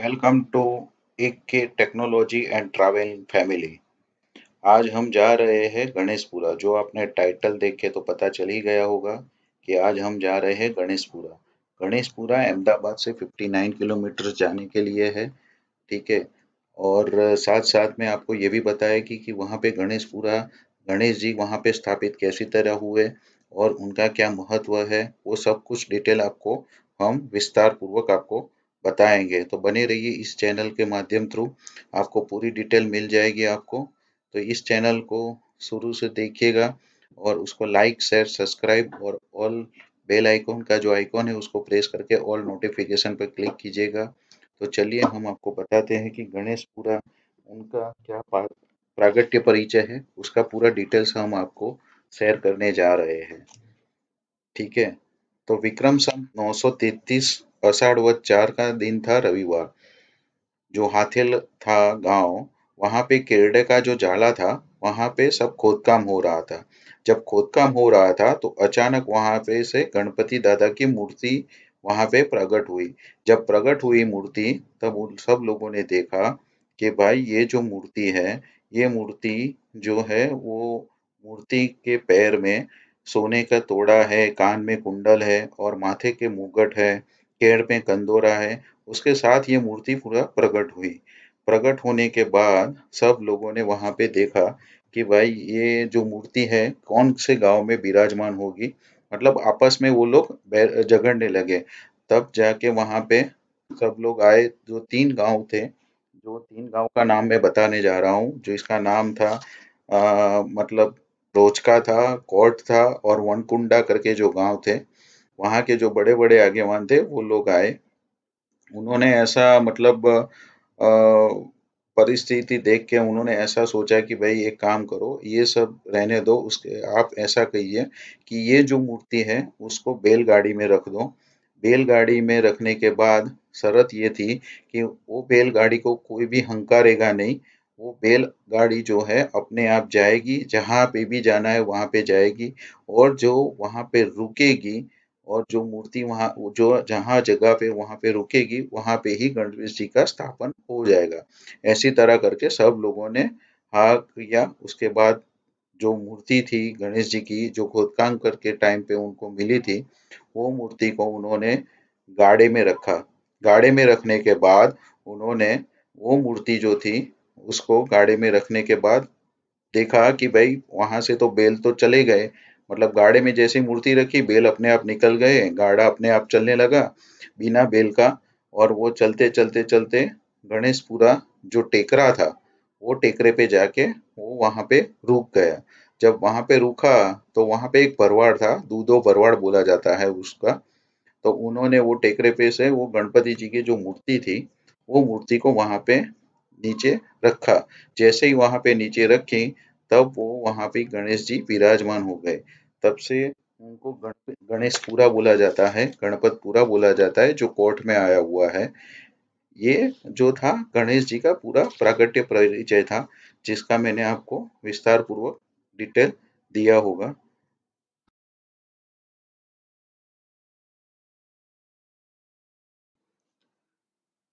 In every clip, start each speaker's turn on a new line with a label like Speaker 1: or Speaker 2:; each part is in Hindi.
Speaker 1: welcome to K technology and travel family आज हम जा रहे हैं गणेशपुरा जो आपने टाइटल देख के तो पता चल ही गया होगा कि आज हम जा रहे हैं गणेशपुरा गणेशपुरा अहमदाबाद से 59 किलोमीटर जाने के लिए है ठीक है और साथ साथ में आपको ये भी बताया कि, कि वहाँ पे गणेशपुरा गणेश जी वहाँ पे स्थापित कैसी तरह हुए और उनका क्या महत्व है वो सब कुछ डिटेल आपको हम विस्तार पूर्वक आपको बताएंगे तो बने रहिए इस चैनल के माध्यम थ्रू आपको पूरी डिटेल मिल जाएगी आपको तो इस चैनल को शुरू से देखिएगा और उसको लाइक शेयर सब्सक्राइब और ऑल बेल आइकॉन का जो आइकॉन है उसको प्रेस करके ऑल नोटिफिकेशन पर क्लिक कीजिएगा तो चलिए हम आपको बताते हैं कि गणेश पूरा उनका क्या प्रागट्य परिचय है उसका पूरा डिटेल्स हम आपको शेयर करने जा रहे हैं ठीक है तो विक्रम सन 933 अषाढ़ व चार का दिन था रविवार जो हाथेल था गांव वहां पे केरडे का जो जाला था वहां पे सब खोद काम हो रहा था जब खोद काम हो रहा था तो अचानक वहां पे से गणपति दादा की मूर्ति वहां पे प्रकट हुई जब प्रकट हुई मूर्ति तब उन सब लोगों ने देखा कि भाई ये जो मूर्ति है ये मूर्ति जो है वो मूर्ति के पैर में सोने का तोड़ा है कान में कुंडल है और माथे के मुगट है पेड़ पे कंदोरा है उसके साथ ये मूर्ति पूरा प्रकट हुई प्रकट होने के बाद सब लोगों ने वहां पे देखा कि भाई ये जो मूर्ति है कौन से गांव में विराजमान होगी मतलब आपस में वो लोग झगड़ने लगे तब जाके वहां पे सब लोग आए जो तीन गांव थे जो तीन गांव का नाम मैं बताने जा रहा हूँ जो इसका नाम था आ, मतलब रोचका था कोट था और वनकुंडा करके जो गांव थे वहां के जो बड़े बड़े आगेवान थे वो लोग आए उन्होंने ऐसा मतलब परिस्थिति देख के उन्होंने ऐसा सोचा कि भाई एक काम करो ये सब रहने दो उसके आप ऐसा कहिए कि ये जो मूर्ति है उसको बैलगाड़ी में रख दो बैलगाड़ी में रखने के बाद शरत ये थी कि वो बैलगाड़ी को कोई भी हंकारेगा नहीं वो बैलगाड़ी जो है अपने आप जाएगी जहाँ पे भी जाना है वहाँ पे जाएगी और जो वहाँ पे रुकेगी और जो मूर्ति वहाँ जो जहाँ जगह पे वहाँ पे रुकेगी वहाँ पे ही गणेश जी का स्थापन हो जाएगा ऐसी तरह करके सब लोगों ने हा किया उसके बाद जो मूर्ति थी गणेश जी की जो खोदकाम करके टाइम पे उनको मिली थी वो मूर्ति को उन्होंने गाड़े में रखा गाड़े में रखने के बाद उन्होंने वो मूर्ति जो थी उसको गाड़े में रखने के बाद देखा कि भाई वहां से तो बेल तो चले गए मतलब गाड़े में जैसे मूर्ति रखी बेल अपने आप निकल गए गाड़ा अपने आप चलने लगा बिना बेल का और वो चलते चलते चलते गणेश पूरा जो टेकरा था वो टेकरे पे जाके वो वहां पे रुक गया जब वहां पे रुका तो वहां पे एक भरवाड़ था दूधो भरवाड़ बोला जाता है उसका तो उन्होंने वो टेकरे पे से वो गणपति जी की जो मूर्ति थी वो मूर्ति को वहां पे नीचे रखा जैसे ही वहां पे नीचे रखी तब वो वहाँ पे गणेश जी विराजमान हो गए तब से उनको गणेश पूरा बोला जाता है गणपत पूरा बोला जाता है जो कोर्ट में आया हुआ है ये जो था गणेश जी का पूरा प्राकट्य परिचय था जिसका मैंने आपको विस्तार पूर्वक डिटेल दिया होगा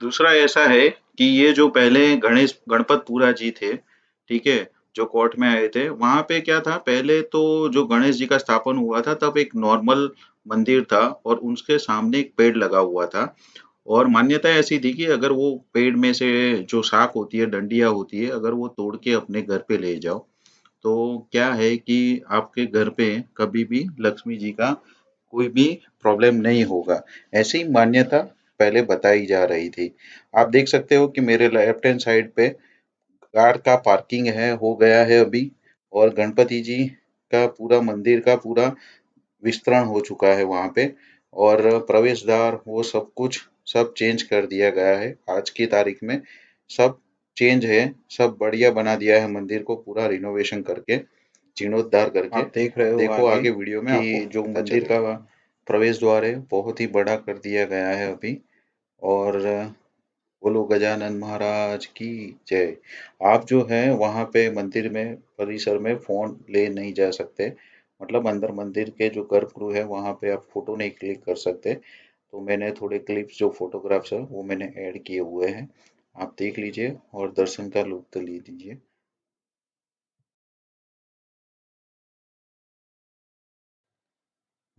Speaker 1: दूसरा ऐसा है कि ये जो पहले गणेश गणपत पूरा जी थे ठीक है जो कोर्ट में आए थे वहां पे क्या था पहले तो जो गणेश जी का स्थापन हुआ था तब एक नॉर्मल मंदिर था और उसके सामने एक पेड़ लगा हुआ था और मान्यता ऐसी थी कि अगर वो पेड़ में से जो साख होती है डंडिया होती है अगर वो तोड़ के अपने घर पे ले जाओ तो क्या है कि आपके घर पे कभी भी लक्ष्मी जी का कोई भी प्रॉब्लम नहीं होगा ऐसी मान्यता पहले बताई जा रही थी आप देख सकते हो कि मेरे लेफ्ट हैंड साइड पे कार का पार्किंग है हो गया है अभी और गणपति जी का पूरा मंदिर का पूरा विस्तरण हो चुका है वहां पे और प्रवेश द्वार वो सब कुछ सब चेंज कर दिया गया है आज की तारीख में सब चेंज है सब बढ़िया बना दिया है मंदिर को पूरा रिनोवेशन करके जीर्णोद्धार करके आप देख रहे हो देखो आगे, आगे वीडियो में ये जो अच्छा मंदिर का प्रवेश द्वार है बहुत ही बड़ा कर दिया गया है अभी और बोलो गजानन महाराज की जय आप जो है वहाँ पे मंदिर में परिसर में फोन ले नहीं जा सकते मतलब अंदर मंदिर के जो गर्भगृह है वहाँ पे आप फोटो नहीं क्लिक कर सकते तो मैंने थोड़े क्लिप्स जो फोटोग्राफ्स है वो मैंने ऐड किए हुए हैं आप देख लीजिए और दर्शन का लुप्त ले लीजिए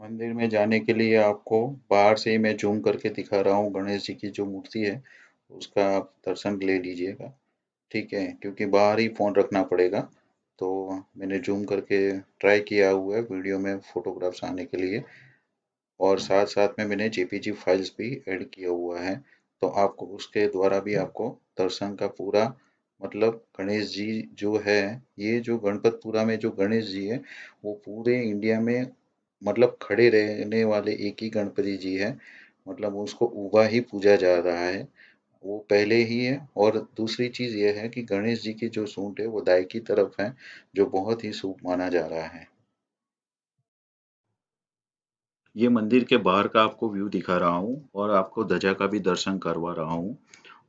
Speaker 1: मंदिर में जाने के लिए आपको बाहर से ही मैं जूम करके दिखा रहा हूँ गणेश जी की जो मूर्ति है उसका आप दर्शन ले लीजिएगा ठीक है क्योंकि बाहर ही फ़ोन रखना पड़ेगा तो मैंने जूम करके ट्राई किया हुआ है वीडियो में फ़ोटोग्राफ्स आने के लिए और साथ साथ में मैंने जे फाइल्स भी ऐड किया हुआ है तो आपको उसके द्वारा भी आपको दर्शन का पूरा मतलब गणेश जी जो है ये जो गणपतपुरा में जो गणेश जी है वो पूरे इंडिया में मतलब खड़े रहने वाले एक ही गणपति जी है मतलब उसको उगा ही पूजा जा रहा है वो पहले ही है और दूसरी चीज ये है कि गणेश जी की जो सूंट है वो दाई की तरफ है जो बहुत ही शुभ माना जा रहा है ये मंदिर के बाहर का आपको व्यू दिखा रहा हूँ और आपको ध्वजा का भी दर्शन करवा रहा हूँ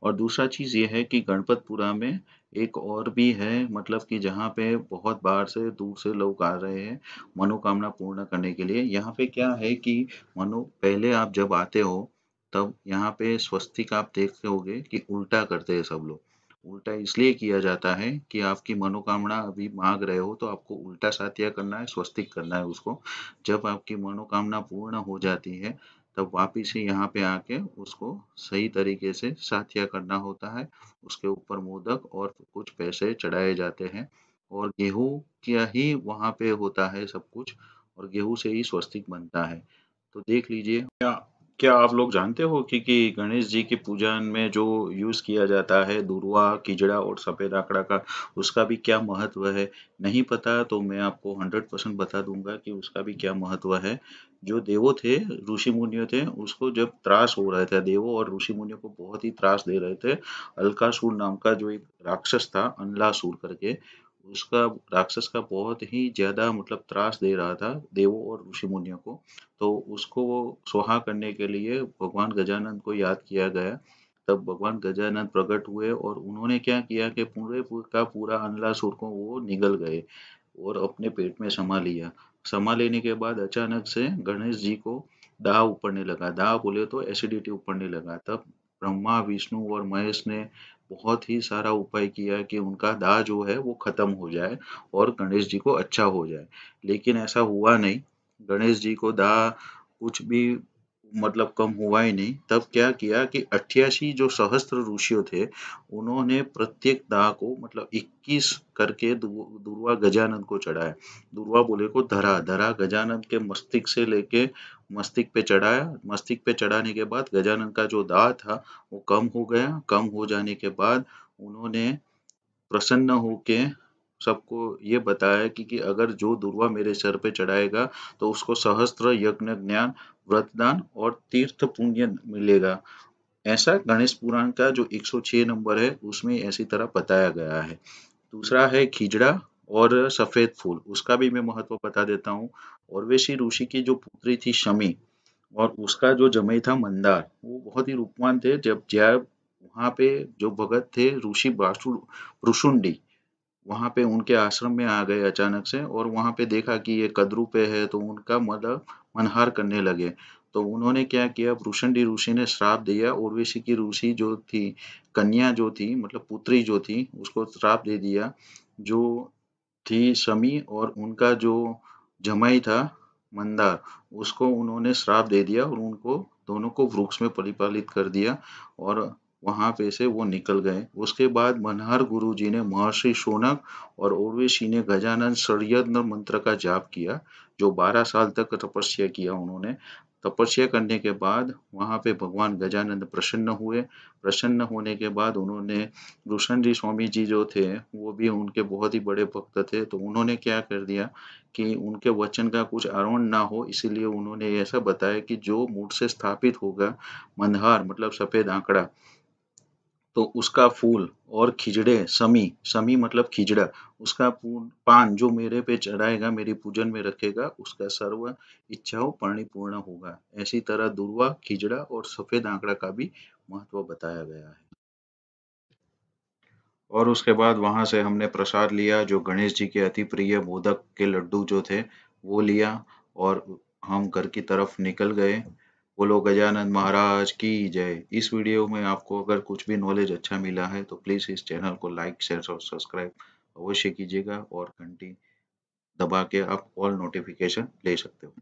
Speaker 1: और दूसरा चीज़ ये है कि गणपतपुरा में एक और भी है मतलब कि जहाँ पे बहुत बाहर से दूर से लोग आ रहे हैं मनोकामना पूर्ण करने के लिए यहाँ पे क्या है कि मनो पहले आप जब आते हो तब यहाँ पे स्वस्तिक आप देखते होंगे कि उल्टा करते हैं सब लोग उल्टा इसलिए किया जाता है कि आपकी मनोकामना अभी मांग रहे हो तो आपको उल्टा साथिया करना है स्वस्तिक करना है उसको जब आपकी मनोकामना पूर्ण हो जाती है तब वापिस यहाँ पे आके उसको सही तरीके से साथिया करना होता है उसके ऊपर मोदक और कुछ पैसे चढ़ाए जाते हैं और गेहूं क्या ही वहाँ पे होता है सब कुछ और गेहूं से ही स्वस्तिक बनता है तो देख लीजिए क्या आप लोग जानते हो कि, कि गणेश जी की पूजन में जो यूज किया जाता है दूरवा कीचड़ा और सफेद आकड़ा का उसका भी क्या महत्व है नहीं पता तो मैं आपको हंड्रेड परसेंट बता दूंगा कि उसका भी क्या महत्व है जो देवो थे ऋषि मुनियो थे उसको जब त्रास हो रहे थे देवो और ऋषि मुनियों को बहुत ही त्रास दे रहे थे अलकासुर नाम का जो एक राक्षस था अनलासुर करके उसका राक्षस का बहुत ही ज्यादा मतलब त्रास दे रहा था देवों और ऋषि मुनियों को तो उसको वो सुहा करने के लिए भगवान गजानंद को याद किया गया तब भगवान गजानंद प्रकट हुए और उन्होंने क्या किया कि पूरे का पूरा अनला सुर को वो निगल गए और अपने पेट में समा लिया समा लेने के बाद अचानक से गणेश जी को दाह उपड़ने लगा दाह बोले तो एसिडिटी उपड़ने लगा तब ब्रह्मा विष्णु और महेश ने बहुत ही सारा उपाय किया कि उनका दाह जो है वो खत्म हो जाए और गणेश जी को अच्छा हो जाए लेकिन ऐसा हुआ नहीं गणेश जी को दाह कुछ भी मतलब कम हुआ ही नहीं तब क्या किया कि अट्ठासी जो सहस्त्र ऋषियों थे उन्होंने प्रत्येक दाह को मतलब 21 करके दुर्वा गजानंद को चढ़ाया दुर्वा बोले को धरा धरा गजानंद के मस्तिष्क से लेके मस्तिष्क पे चढ़ाया मस्तिष्क पे चढ़ाने के बाद गजानंद का जो दाह था वो कम हो गया कम हो जाने के बाद उन्होंने प्रसन्न होके सबको ये बताया कि, कि अगर जो दुर्वा मेरे सर पे चढ़ाएगा तो उसको सहस्त्र यज्ञ ज्ञान व्रतदान और तीर्थ पुण्य मिलेगा ऐसा गणेश पुराण का जो 106 नंबर है उसमें ऐसी तरह बताया गया है दूसरा है खिजड़ा और सफेद फूल उसका भी मैं महत्व बता देता हूँ और वैसी ऋषि की जो पुत्री थी शमी और उसका जो जमे था मंदार वो बहुत ही रूपवान थे जब जय वहाँ पे जो भगत थे ऋषि बासु वहाँ पे उनके आश्रम में आ गए अचानक से और वहाँ पे देखा कि ये कदरू पे है तो उनका मतलब मनहार करने लगे तो उन्होंने क्या किया भ्रूषणी ऋषि ने श्राप दिया उर्वशी की ऋषि जो थी कन्या जो थी मतलब पुत्री जो थी उसको श्राप दे दिया जो थी शमी और उनका जो जमाई था मंदार उसको उन्होंने श्राप दे दिया और उनको दोनों को वृक्ष में परिपालित कर दिया और वहाँ पे से वो निकल गए उसके बाद मनहर गुरु जी ने महर्षि शोनक और उर्वेशी ने गजानंद षडयज्ञ मंत्र का जाप किया जो 12 साल तक तपस्या किया उन्होंने तपस्या करने के बाद वहाँ पे भगवान गजानंद प्रसन्न हुए प्रसन्न होने के बाद उन्होंने भूषण जी स्वामी जी जो थे वो भी उनके बहुत ही बड़े भक्त थे तो उन्होंने क्या कर दिया कि उनके वचन का कुछ आरोण ना हो इसीलिए उन्होंने ऐसा बताया कि जो मूड से स्थापित होगा मंदहार मतलब सफ़ेद आंकड़ा तो उसका फूल और खिजड़े समी समी मतलब खिजड़ा उसका पान जो मेरे पे चढ़ाएगा मेरी पूजन में रखेगा उसका सर्व इच्छाओं परिपूर्ण होगा ऐसी तरह दुर्वा खिजड़ा और सफेद आंकड़ा का भी महत्व बताया गया है और उसके बाद वहां से हमने प्रसाद लिया जो गणेश जी के अति प्रिय मोदक के लड्डू जो थे वो लिया और हम घर की तरफ निकल गए बोलो गजानंद महाराज की जय इस वीडियो में आपको अगर कुछ भी नॉलेज अच्छा मिला है तो प्लीज़ इस चैनल को लाइक शेयर और सब्सक्राइब अवश्य कीजिएगा और घंटी दबा के आप ऑल नोटिफिकेशन ले सकते हो